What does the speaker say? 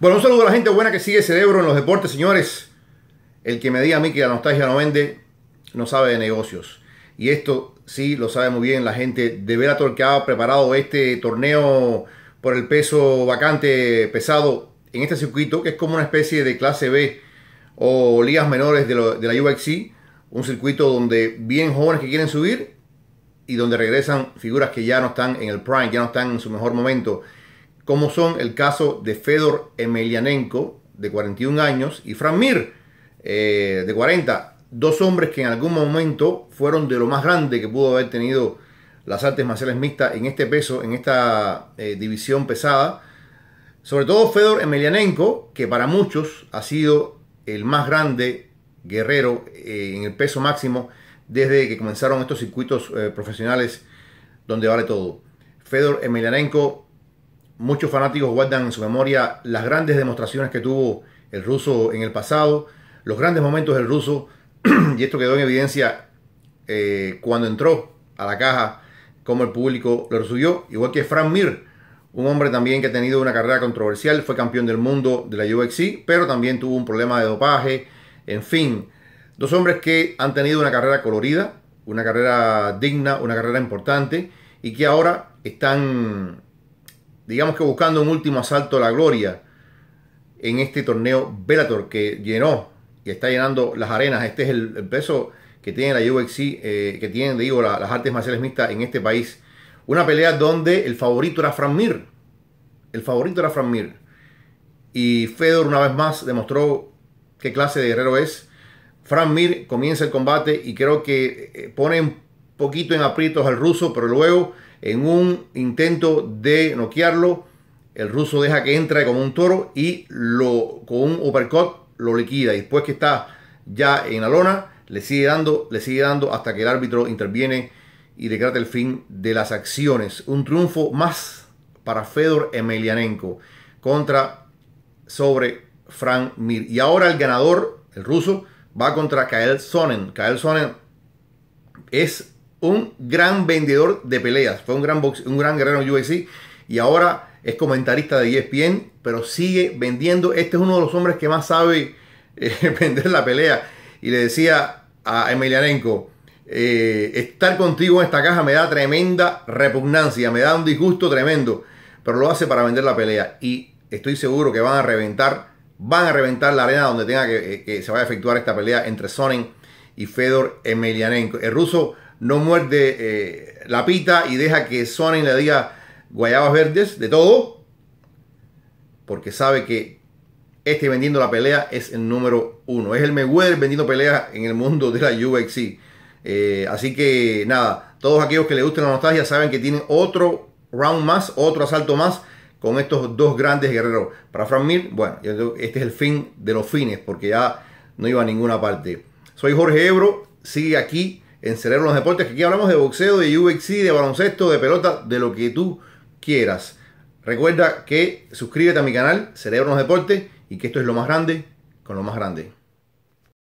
Bueno, un saludo a la gente buena que sigue Cerebro en los deportes, señores. El que me diga a mí que la nostalgia no vende, no sabe de negocios. Y esto sí lo sabe muy bien la gente de Velator que ha preparado este torneo por el peso vacante pesado en este circuito, que es como una especie de clase B o ligas menores de, la UXC. Un circuito donde bien jóvenes que quieren subir y donde regresan figuras que ya no están en el prime, ya no están en su mejor momento como son el caso de Fedor Emelianenko, de 41 años, y Fran Mir, eh, de 40, dos hombres que en algún momento fueron de lo más grande que pudo haber tenido las artes marciales mixtas en este peso, en esta eh, división pesada. Sobre todo Fedor Emelianenko, que para muchos ha sido el más grande guerrero eh, en el peso máximo desde que comenzaron estos circuitos profesionales donde vale todo. Fedor Emelianenko Muchos fanáticos guardan en su memoria las grandes demostraciones que tuvo el ruso en el pasado, los grandes momentos del ruso, y esto quedó en evidencia eh, cuando entró a la caja, como el público lo recibió, igual que Frank Mir, un hombre también que ha tenido una carrera controversial, fue campeón del mundo de la UFC, pero también tuvo un problema de dopaje, en fin, dos hombres que han tenido una carrera colorida, una carrera digna, una carrera importante, y que ahora están digamos que buscando un último asalto a la gloria en este torneo Bellator que llenó y está llenando las arenas. Este es el, peso que tiene la UFC, eh, que tienen, digo, las artes marciales mixtas en este país. Una pelea donde el favorito era Frank Mir. El favorito era Frank Mir. Y Fedor una vez más demostró qué clase de guerrero es. Frank Mir comienza el combate y creo que eh, pone en poquito en aprietos al ruso, pero luego en un intento de noquearlo, el ruso deja que entre como un toro y lo, con un uppercut lo liquida. Y después que está ya en la lona, le sigue dando, le sigue dando hasta que el árbitro interviene y decreta el fin de las acciones. Un triunfo más para Fedor Emelianenko contra sobre Frank Mir. Y ahora el ganador, el ruso, va contra Kael Sonnen. Kael Sonnen es un gran vendedor de peleas, fue un gran, un gran guerrero en UFC y ahora es comentarista de ESPN, pero sigue vendiendo. Este es uno de los hombres que más sabe eh, vender la pelea. Y le decía a Emelianenko, eh, estar contigo en esta caja me da tremenda repugnancia, me da un disgusto tremendo, pero lo hace para vender la pelea. Y estoy seguro que van a reventar, van a reventar la arena donde tenga que, eh, se vaya a efectuar esta pelea entre Sonnen y Fedor Emelianenko. El ruso no muerde eh, la pita y deja que Sony le diga guayabas verdes de todo, porque sabe que este vendiendo la pelea es el número uno. Es el mejor vendiendo peleas en el mundo de la UFC. Eh, así que nada, todos aquellos que les guste la nostalgia saben que tienen otro round más, otro asalto más con estos dos grandes guerreros. Para Frank Mir, bueno, este es el fin de los fines porque ya no iba a ninguna parte. Soy Jorge Ebro, sigue aquí en Cerebro los Deportes, que aquí hablamos de boxeo, de UFC, de baloncesto, de pelota, de lo que tú quieras. Recuerda que suscríbete a mi canal, Cerebro los Deportes, y que esto es lo más grande con lo más grande.